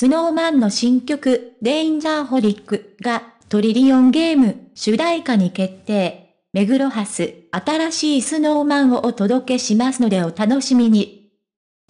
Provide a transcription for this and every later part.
スノーマンの新曲、デインジャーホリックがトリリオンゲーム主題歌に決定。目黒ハス、新しいスノーマンをお届けしますのでお楽しみに。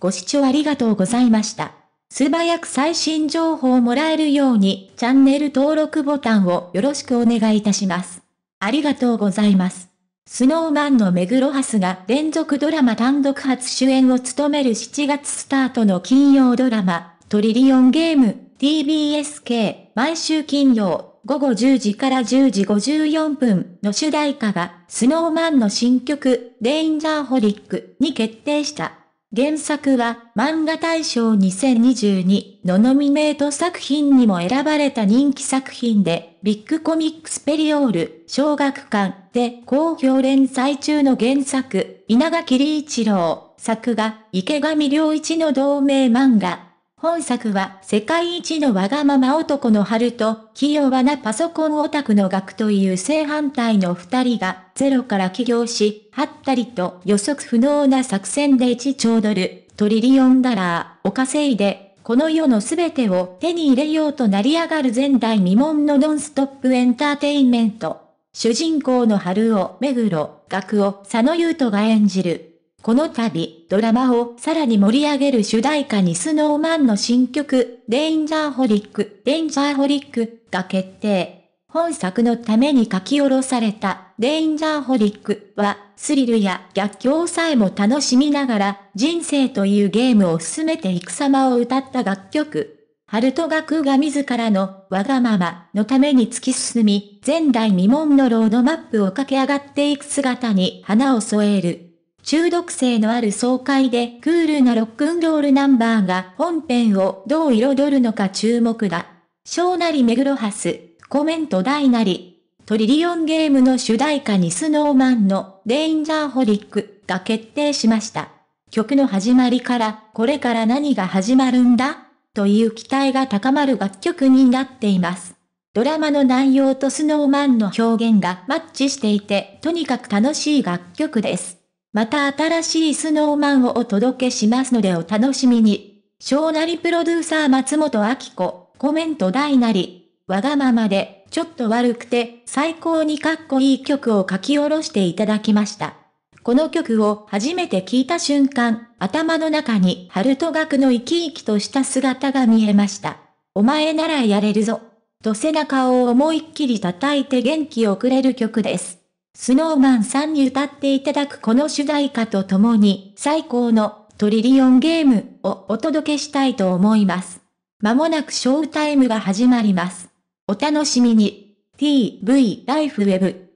ご視聴ありがとうございました。素早く最新情報をもらえるようにチャンネル登録ボタンをよろしくお願いいたします。ありがとうございます。スノーマンの目黒ハスが連続ドラマ単独初主演を務める7月スタートの金曜ドラマ、トリリオンゲーム TBSK 毎週金曜午後10時から10時54分の主題歌がスノーマンの新曲デインジャーホリックに決定した。原作は漫画大賞2022のノミネート作品にも選ばれた人気作品で、ビッグコミックスペリオール小学館で好評連載中の原作、稲垣理一郎作画池上良一の同名漫画本作は世界一のわがまま男の春と、器用なパソコンオタクの学という正反対の二人が、ゼロから起業し、はったりと予測不能な作戦で1兆ドル、トリリオンダラーを稼いで、この世のすべてを手に入れようと成り上がる前代未聞のノンストップエンターテインメント。主人公の春を目黒、学を佐野優斗が演じる。この度、ドラマをさらに盛り上げる主題歌にスノーマンの新曲、デインジャーホリック、デインジャーホリックが決定。本作のために書き下ろされた、デインジャーホリックは、スリルや逆境さえも楽しみながら、人生というゲームを進めていく様を歌った楽曲。春と学が自らのわがままのために突き進み、前代未聞のロードマップを駆け上がっていく姿に花を添える。中毒性のある爽快でクールなロックンロールナンバーが本編をどう彩るのか注目だ。小なりメグロハス、コメント大なり。トリリオンゲームの主題歌にスノーマンのデインジャーホリックが決定しました。曲の始まりからこれから何が始まるんだという期待が高まる楽曲になっています。ドラマの内容とスノーマンの表現がマッチしていて、とにかく楽しい楽曲です。また新しいスノーマンをお届けしますのでお楽しみに。小なりプロデューサー松本明子、コメント大なり。わがままで、ちょっと悪くて、最高にかっこいい曲を書き下ろしていただきました。この曲を初めて聴いた瞬間、頭の中にハルト学の生き生きとした姿が見えました。お前ならやれるぞ。と背中を思いっきり叩いて元気をくれる曲です。スノーマンさんに歌っていただくこの主題歌とともに、最高のトリリオンゲームをお届けしたいと思います。まもなくショータイムが始まります。お楽しみに。TV ライフウェブ